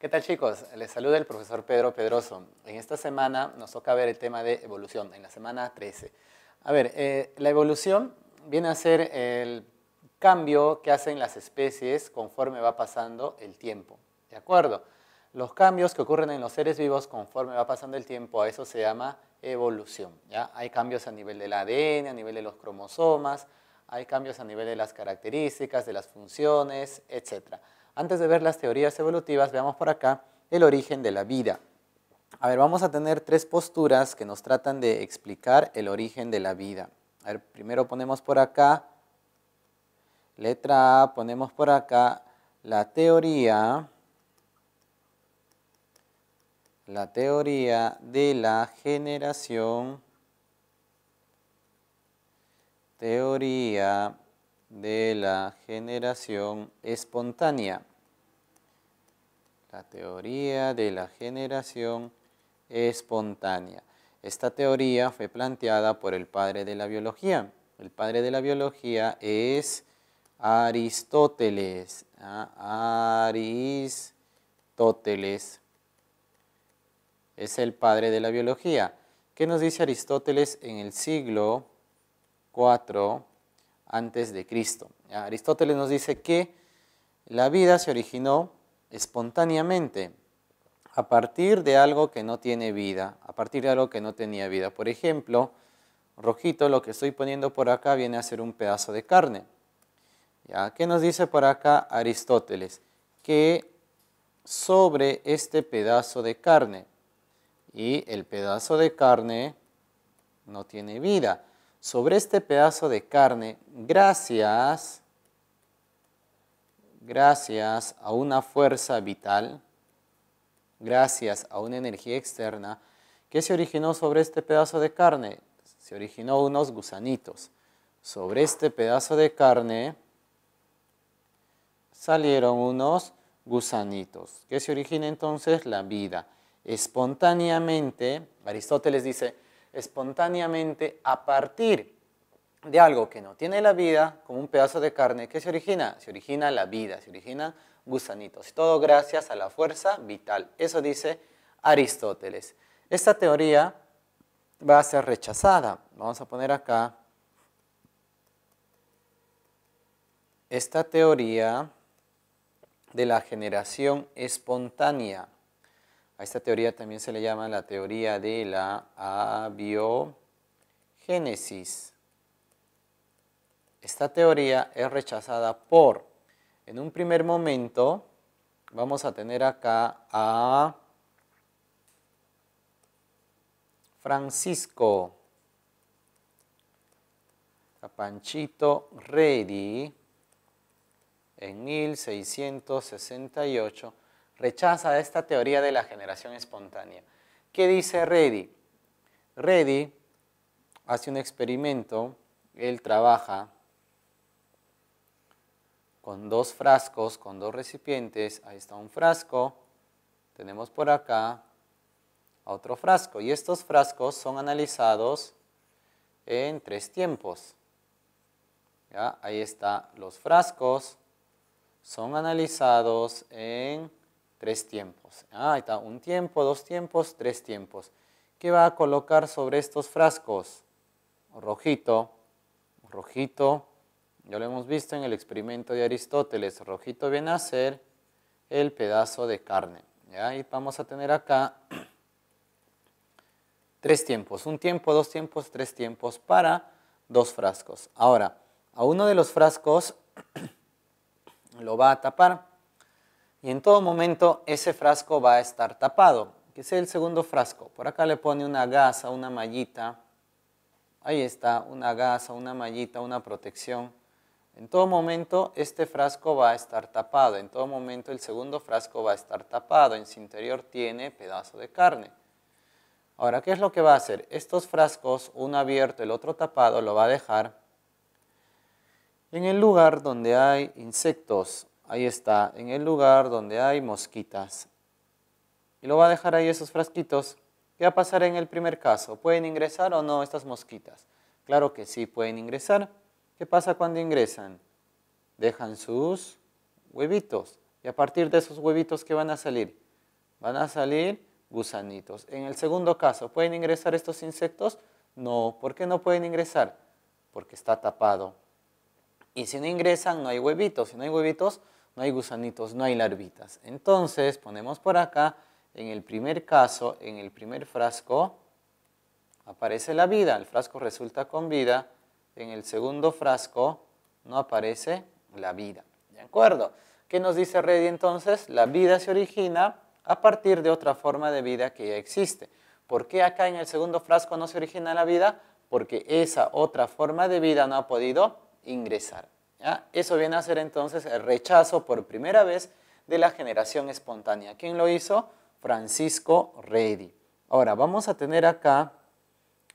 ¿Qué tal chicos? Les saluda el profesor Pedro Pedroso. En esta semana nos toca ver el tema de evolución, en la semana 13. A ver, eh, la evolución viene a ser el cambio que hacen las especies conforme va pasando el tiempo. ¿De acuerdo? Los cambios que ocurren en los seres vivos conforme va pasando el tiempo, a eso se llama evolución. ¿ya? Hay cambios a nivel del ADN, a nivel de los cromosomas, hay cambios a nivel de las características, de las funciones, etcétera antes de ver las teorías evolutivas, veamos por acá el origen de la vida. A ver, vamos a tener tres posturas que nos tratan de explicar el origen de la vida. A ver, primero ponemos por acá, letra A, ponemos por acá la teoría, la teoría de la generación, teoría de la generación espontánea. La teoría de la generación espontánea. Esta teoría fue planteada por el padre de la biología. El padre de la biología es Aristóteles. ¿ah? Aristóteles es el padre de la biología. ¿Qué nos dice Aristóteles en el siglo IV antes de Cristo. Aristóteles nos dice que la vida se originó espontáneamente a partir de algo que no tiene vida, a partir de algo que no tenía vida. Por ejemplo, rojito, lo que estoy poniendo por acá viene a ser un pedazo de carne. ¿Qué nos dice por acá Aristóteles? Que sobre este pedazo de carne, y el pedazo de carne no tiene vida sobre este pedazo de carne gracias, gracias a una fuerza vital, gracias a una energía externa, ¿qué se originó sobre este pedazo de carne? Se originó unos gusanitos. Sobre este pedazo de carne salieron unos gusanitos. ¿Qué se origina entonces? La vida. Espontáneamente, Aristóteles dice, espontáneamente a partir de algo que no tiene la vida, como un pedazo de carne, ¿qué se origina? Se origina la vida, se origina gusanitos. Todo gracias a la fuerza vital. Eso dice Aristóteles. Esta teoría va a ser rechazada. Vamos a poner acá. Esta teoría de la generación espontánea a esta teoría también se le llama la teoría de la abiogénesis. Esta teoría es rechazada por, en un primer momento, vamos a tener acá a Francisco, Capanchito Ready en 1668 rechaza esta teoría de la generación espontánea. ¿Qué dice Reddy? Reddy hace un experimento, él trabaja con dos frascos, con dos recipientes, ahí está un frasco, tenemos por acá otro frasco, y estos frascos son analizados en tres tiempos. Ahí están los frascos son analizados en tres tiempos. Ah, ahí está, un tiempo, dos tiempos, tres tiempos. ¿Qué va a colocar sobre estos frascos? Rojito, rojito, ya lo hemos visto en el experimento de Aristóteles, rojito viene a ser el pedazo de carne. ¿ya? Y vamos a tener acá tres tiempos, un tiempo, dos tiempos, tres tiempos para dos frascos. Ahora, a uno de los frascos lo va a tapar y en todo momento ese frasco va a estar tapado, que es el segundo frasco. Por acá le pone una gasa, una mallita. Ahí está, una gasa, una mallita, una protección. En todo momento este frasco va a estar tapado, en todo momento el segundo frasco va a estar tapado, en su interior tiene pedazo de carne. Ahora, ¿qué es lo que va a hacer? Estos frascos, uno abierto, el otro tapado, lo va a dejar en el lugar donde hay insectos Ahí está, en el lugar donde hay mosquitas. Y lo va a dejar ahí esos frasquitos. ¿Qué va a pasar en el primer caso? ¿Pueden ingresar o no estas mosquitas? Claro que sí, pueden ingresar. ¿Qué pasa cuando ingresan? Dejan sus huevitos. Y a partir de esos huevitos, ¿qué van a salir? Van a salir gusanitos. En el segundo caso, ¿pueden ingresar estos insectos? No. ¿Por qué no pueden ingresar? Porque está tapado. Y si no ingresan, no hay huevitos. Si no hay huevitos, no hay gusanitos, no hay larvitas. Entonces ponemos por acá, en el primer caso, en el primer frasco, aparece la vida, el frasco resulta con vida, en el segundo frasco no aparece la vida. ¿De acuerdo? ¿Qué nos dice Reddy entonces? La vida se origina a partir de otra forma de vida que ya existe. ¿Por qué acá en el segundo frasco no se origina la vida? Porque esa otra forma de vida no ha podido ingresar. Eso viene a ser entonces el rechazo por primera vez de la generación espontánea. ¿Quién lo hizo? Francisco Redi Ahora, vamos a tener acá,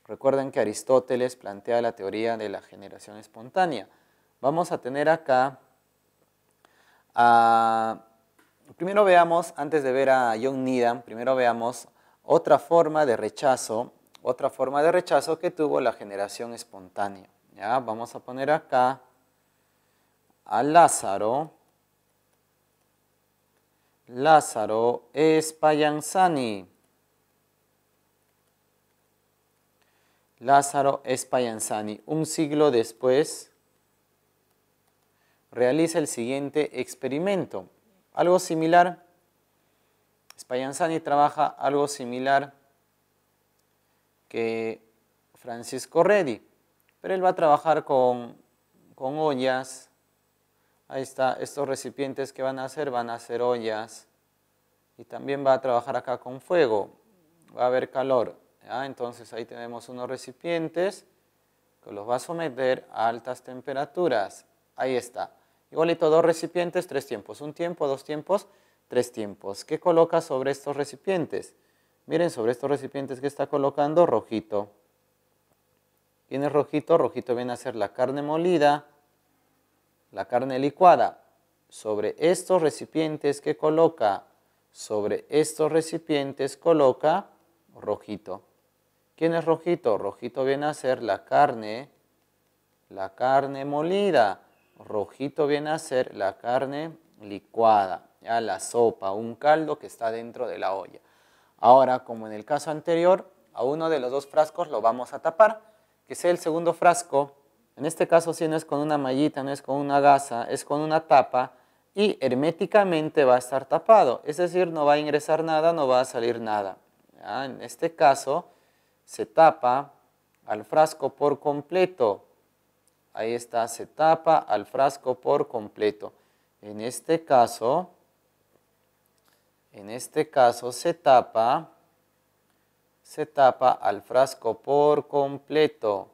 recuerden que Aristóteles plantea la teoría de la generación espontánea. Vamos a tener acá, primero veamos, antes de ver a John Needham, primero veamos otra forma de rechazo, otra forma de rechazo que tuvo la generación espontánea. ¿ya? Vamos a poner acá a Lázaro. Lázaro es Lázaro es Un siglo después realiza el siguiente experimento. Algo similar. Spallanzani trabaja algo similar que Francisco Redi, pero él va a trabajar con, con ollas, Ahí está, estos recipientes que van a hacer van a ser ollas. Y también va a trabajar acá con fuego, va a haber calor. Entonces ahí tenemos unos recipientes que los va a someter a altas temperaturas. Ahí está. Igualito, dos recipientes, tres tiempos. Un tiempo, dos tiempos, tres tiempos. ¿Qué coloca sobre estos recipientes? Miren, sobre estos recipientes que está colocando rojito. ¿Quién es rojito? Rojito viene a ser la carne molida la carne licuada sobre estos recipientes que coloca, sobre estos recipientes coloca rojito. ¿Quién es rojito? Rojito viene a ser la carne, la carne molida. Rojito viene a ser la carne licuada, ya la sopa, un caldo que está dentro de la olla. Ahora, como en el caso anterior, a uno de los dos frascos lo vamos a tapar, que sea el segundo frasco en este caso si no es con una mallita, no es con una gasa, es con una tapa y herméticamente va a estar tapado. Es decir, no va a ingresar nada, no va a salir nada. En este caso se tapa al frasco por completo. Ahí está, se tapa al frasco por completo. En este caso, en este caso se tapa, se tapa al frasco por completo.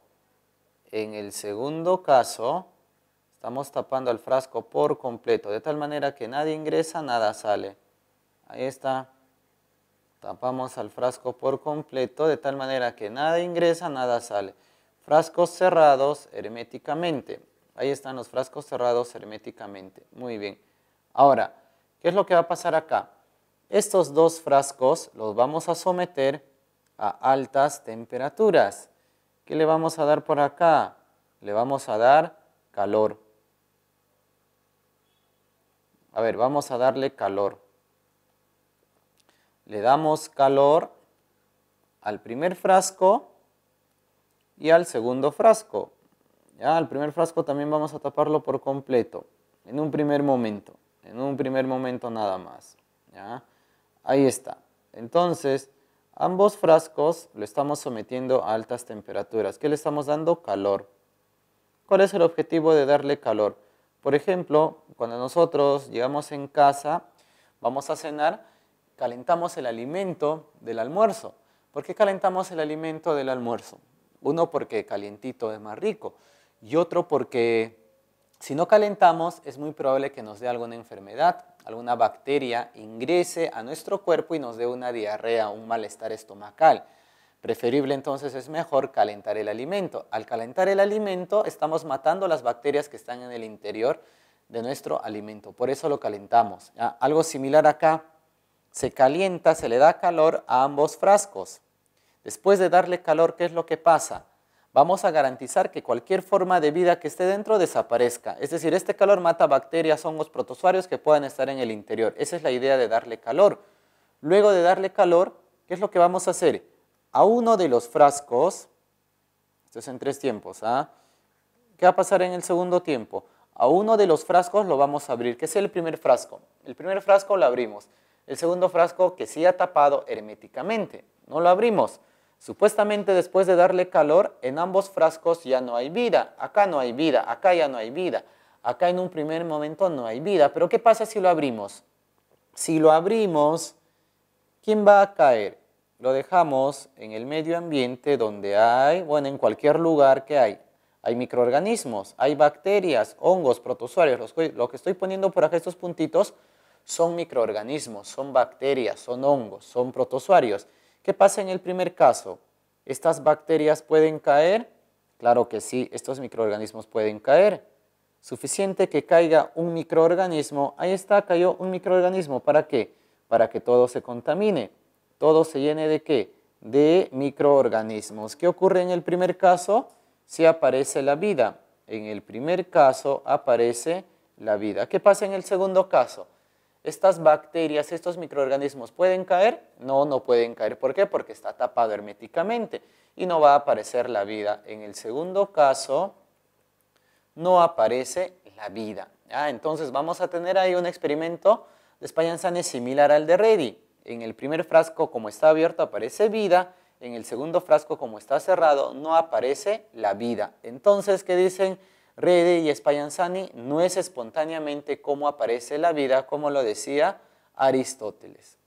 En el segundo caso, estamos tapando el frasco por completo, de tal manera que nadie ingresa, nada sale. Ahí está. Tapamos al frasco por completo, de tal manera que nada ingresa, nada sale. Frascos cerrados herméticamente. Ahí están los frascos cerrados herméticamente. Muy bien. Ahora, ¿qué es lo que va a pasar acá? Estos dos frascos los vamos a someter a altas temperaturas. ¿Qué le vamos a dar por acá? Le vamos a dar calor. A ver, vamos a darle calor. Le damos calor al primer frasco y al segundo frasco. Ya, al primer frasco también vamos a taparlo por completo, en un primer momento, en un primer momento nada más. ¿ya? Ahí está. Entonces, Ambos frascos lo estamos sometiendo a altas temperaturas. ¿Qué le estamos dando? Calor. ¿Cuál es el objetivo de darle calor? Por ejemplo, cuando nosotros llegamos en casa, vamos a cenar, calentamos el alimento del almuerzo. ¿Por qué calentamos el alimento del almuerzo? Uno porque calientito es más rico y otro porque si no calentamos, es muy probable que nos dé alguna enfermedad, alguna bacteria ingrese a nuestro cuerpo y nos dé una diarrea, un malestar estomacal. Preferible entonces es mejor calentar el alimento. Al calentar el alimento estamos matando las bacterias que están en el interior de nuestro alimento. Por eso lo calentamos. Algo similar acá. Se calienta, se le da calor a ambos frascos. Después de darle calor, ¿qué es lo que pasa? vamos a garantizar que cualquier forma de vida que esté dentro desaparezca. Es decir, este calor mata bacterias, hongos, protozoarios que puedan estar en el interior. Esa es la idea de darle calor. Luego de darle calor, ¿qué es lo que vamos a hacer? A uno de los frascos, esto es en tres tiempos, ¿ah? ¿qué va a pasar en el segundo tiempo? A uno de los frascos lo vamos a abrir, que es el primer frasco. El primer frasco lo abrimos. El segundo frasco que sí ha tapado herméticamente, no lo abrimos. Supuestamente después de darle calor, en ambos frascos ya no hay vida. Acá no hay vida, acá ya no hay vida. Acá en un primer momento no hay vida. Pero ¿qué pasa si lo abrimos? Si lo abrimos, ¿quién va a caer? Lo dejamos en el medio ambiente donde hay, bueno, en cualquier lugar que hay. Hay microorganismos, hay bacterias, hongos, protozoarios. lo que estoy poniendo por acá estos puntitos son microorganismos, son bacterias, son hongos, son protozoarios. ¿Qué pasa en el primer caso? ¿Estas bacterias pueden caer? Claro que sí, estos microorganismos pueden caer. Suficiente que caiga un microorganismo, ahí está, cayó un microorganismo, ¿para qué? Para que todo se contamine, todo se llene de qué? De microorganismos. ¿Qué ocurre en el primer caso? Si aparece la vida, en el primer caso aparece la vida. ¿Qué pasa en el segundo caso? ¿Estas bacterias, estos microorganismos pueden caer? No, no pueden caer. ¿Por qué? Porque está tapado herméticamente y no va a aparecer la vida. En el segundo caso, no aparece la vida. Ah, entonces vamos a tener ahí un experimento de Spallanzane similar al de Reddy. En el primer frasco, como está abierto, aparece vida. En el segundo frasco, como está cerrado, no aparece la vida. Entonces, ¿qué dicen? Rede y Spallanzani, no es espontáneamente como aparece la vida, como lo decía Aristóteles.